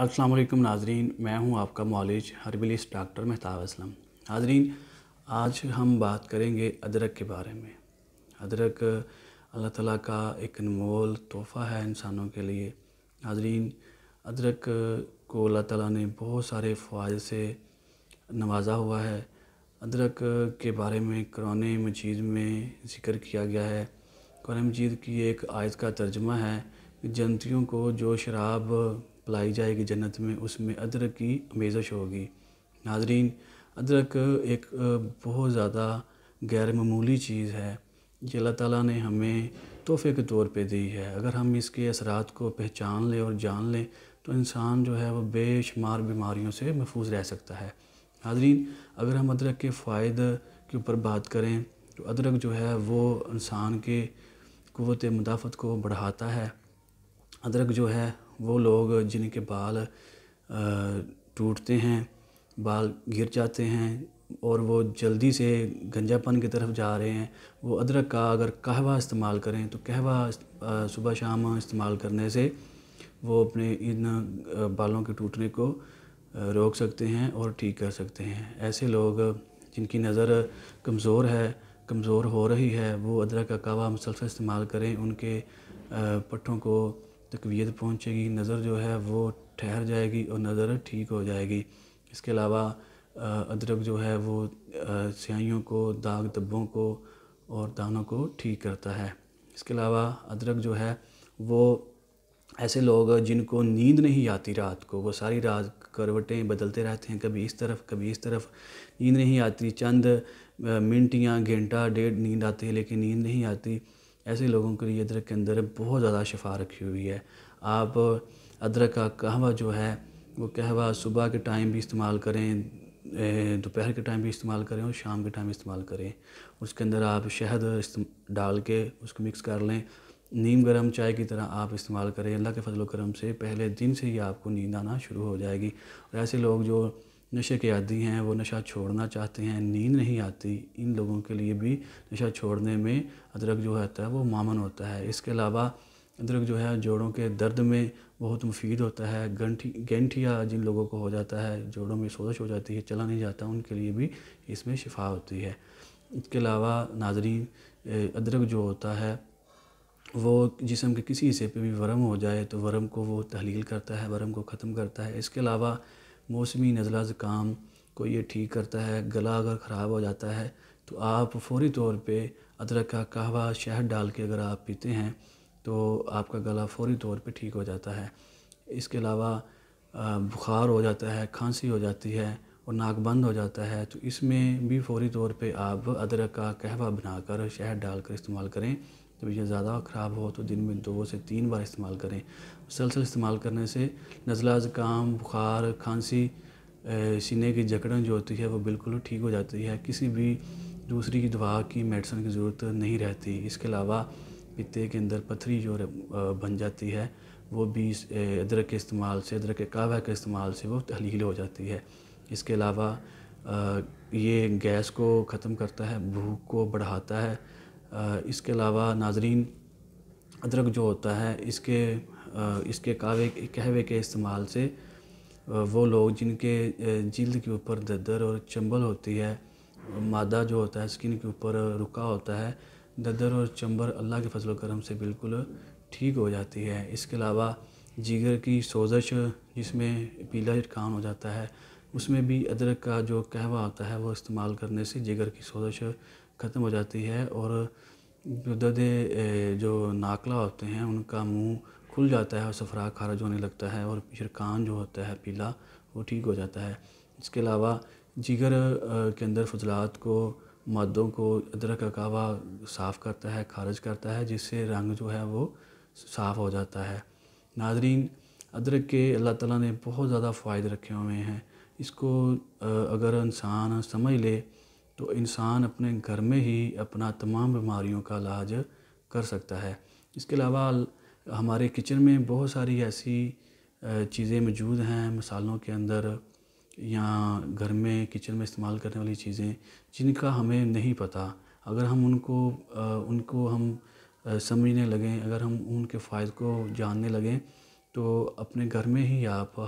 السلام علیکم ناظرین میں ہوں آپ کا معالج ہربلسٹ ڈاکٹر مہتاب اسلم ناظرین آج ہم بات کریں گے ادرک کے بارے میں ادرک اللہ تعالیٰ کا ایک انمول تحفہ ہے انسانوں کے لیے ناظرین ادرک کو اللہ تعالیٰ نے بہت سارے فوائد سے نوازا ہوا ہے ادرک کے بارے میں قرآن مجید میں ذکر کیا گیا ہے قرآن مجید کی ایک آیت کا ترجمہ ہے جنتیوں کو جو شراب پلائی جائے گی جنت میں اس میں ادرک کی امیزش ہوگی ناظرین ادرک ایک بہت زیادہ غیر معمولی چیز ہے یہ اللہ تعالیٰ نے ہمیں تحفے کے طور پہ دی ہے اگر ہم اس کے اثرات کو پہچان لیں اور جان لیں تو انسان جو ہے وہ بے شمار بیماریوں سے محفوظ رہ سکتا ہے ناظرین اگر ہم ادرک کے فائد کے اوپر بات کریں تو ادرک جو ہے وہ انسان کے قوت مدافعت کو بڑھاتا ہے ادرک جو ہے وہ لوگ جن کے بال ٹوٹتے ہیں بال گر جاتے ہیں اور وہ جلدی سے گنجا پن کی طرف جا رہے ہیں وہ ادرک کا اگر قہوہ استعمال کریں تو قہوہ صبح شام استعمال کرنے سے وہ اپنے ان بالوں کے ٹوٹنے کو روک سکتے ہیں اور ٹھیک کر سکتے ہیں ایسے لوگ جن کی نظر کمزور ہے کمزور ہو رہی ہے وہ ادرک کا قہوہ مسلسل استعمال کریں ان کے پٹھوں کو تقویت پہنچے گی نظر جو ہے وہ ٹھہر جائے گی اور نظر ٹھیک ہو جائے گی اس کے علاوہ ادرک جو ہے وہ سیاہیوں کو داغ دبوں کو اور دانوں کو ٹھیک کرتا ہے اس کے علاوہ ادرک جو ہے وہ ایسے لوگ جن کو نیند نہیں آتی رات کو وہ ساری رات کروٹیں بدلتے رہتے ہیں کبھی اس طرف کبھی اس طرف نیند نہیں آتی چند منٹ یا گھنٹہ ڈیڑھ نیند آتی ہے لیکن نیند نہیں آتی ایسے لوگوں کے لیے ادرک کے اندر بہت زیادہ شفا رکھی ہوئی ہے آپ ادرک کا قہوہ جو ہے وہ قہوہ صبح کے ٹائم بھی استعمال کریں دوپہر کے ٹائم بھی استعمال کریں اور شام کے ٹائم استعمال کریں اس کے اندر آپ شہد ڈال کے اس کو مکس کر لیں نیم گرم چائے کی طرح آپ استعمال کریں اللہ کے فضل و کرم سے پہلے دن سے ہی آپ کو نیند آنا شروع ہو جائے گی اور ایسے لوگ جو نشے کے عادی ہیں وہ نشہ چھوڑنا چاہتے ہیں نیند نہیں آتی ان لوگوں کے لیے بھی نشہ چھوڑنے میں ادرک جو ہوتا ہے وہ مامن ہوتا ہے اس کے علاوہ ادرک جو ہے جوڑوں کے درد میں بہت مفید ہوتا ہے گنٹھی جن لوگوں کو ہو جاتا ہے جوڑوں میں سوزش ہو جاتی ہے چلا نہیں جاتا ان کے لیے بھی اس میں شفا ہوتی ہے اس کے علاوہ ناظرین ادرک جو ہوتا ہے وہ جسم کے کسی حصے پہ بھی ورم ہو جائے تو ورم کو وہ تحلیل کرتا ہے ورم کو ختم کرتا ہے اس کے علاوہ موسمی نزلہ زکام کو یہ ٹھیک کرتا ہے گلا اگر خراب ہو جاتا ہے تو آپ فوری طور پہ ادرک کا قہوہ شہد ڈال کے اگر آپ پیتے ہیں تو آپ کا گلا فوری طور پہ ٹھیک ہو جاتا ہے اس کے علاوہ بخار ہو جاتا ہے کھانسی ہو جاتی ہے اور ناک بند ہو جاتا ہے تو اس میں بھی فوری طور پہ آپ ادرک کا قہوہ بنا کر شہد ڈال کر استعمال کریں جب یہ زیادہ خراب ہو تو دن میں دو سے تین بار استعمال کریں مسلسل استعمال کرنے سے نزلہ زکام بخار کھانسی سینے کی جکڑن جو ہوتی ہے وہ بالکل ٹھیک ہو جاتی ہے کسی بھی دوسری دوا کی میڈیسن کی ضرورت نہیں رہتی اس کے علاوہ پتے کے اندر پتھری جو بن جاتی ہے وہ بھی ادرک کے استعمال سے ادرک کے قہوہ کے استعمال سے وہ تحلیل ہو جاتی ہے اس کے علاوہ یہ گیس کو ختم کرتا ہے بھوک کو بڑھاتا ہے اس کے علاوہ ناظرین ادرک جو ہوتا ہے اس کے اس کے کعوے کہوے قہوے کے استعمال سے وہ لوگ جن کے جلد کے اوپر ددر اور چمبل ہوتی ہے مادہ جو ہوتا ہے اسکن کے اوپر رکا ہوتا ہے ددر اور چمبر اللہ کے فضل و کرم سے بالکل ٹھیک ہو جاتی ہے اس کے علاوہ جگر کی سوزش جس میں پیلا جٹکان ہو جاتا ہے اس میں بھی ادرک کا جو قہوہ ہوتا ہے وہ استعمال کرنے سے جگر کی سوزش ختم ہو جاتی ہے اور جو ددے جو ناکلا ہوتے ہیں ان کا منہ کھل جاتا ہے اور سفرا خارج ہونے لگتا ہے اور پھر کان جو ہوتا ہے پیلا وہ ٹھیک ہو جاتا ہے اس کے علاوہ جگر کے اندر فضلات کو مادوں کو ادرک کا قہوہ صاف کرتا ہے خارج کرتا ہے جس سے رنگ جو ہے وہ صاف ہو جاتا ہے ناظرین ادرک کے اللہ تعالیٰ نے بہت زیادہ فوائد رکھے ہوئے ہیں اس کو اگر انسان سمجھ لے تو انسان اپنے گھر میں ہی اپنا تمام بیماریوں کا علاج کر سکتا ہے اس کے علاوہ ہمارے کچن میں بہت ساری ایسی چیزیں موجود ہیں مصالحوں کے اندر یا گھر میں کچن میں استعمال کرنے والی چیزیں جن کا ہمیں نہیں پتہ اگر ہم ان کو ان کو ہم سمجھنے لگیں اگر ہم ان کے فائد کو جاننے لگیں تو اپنے گھر میں ہی آپ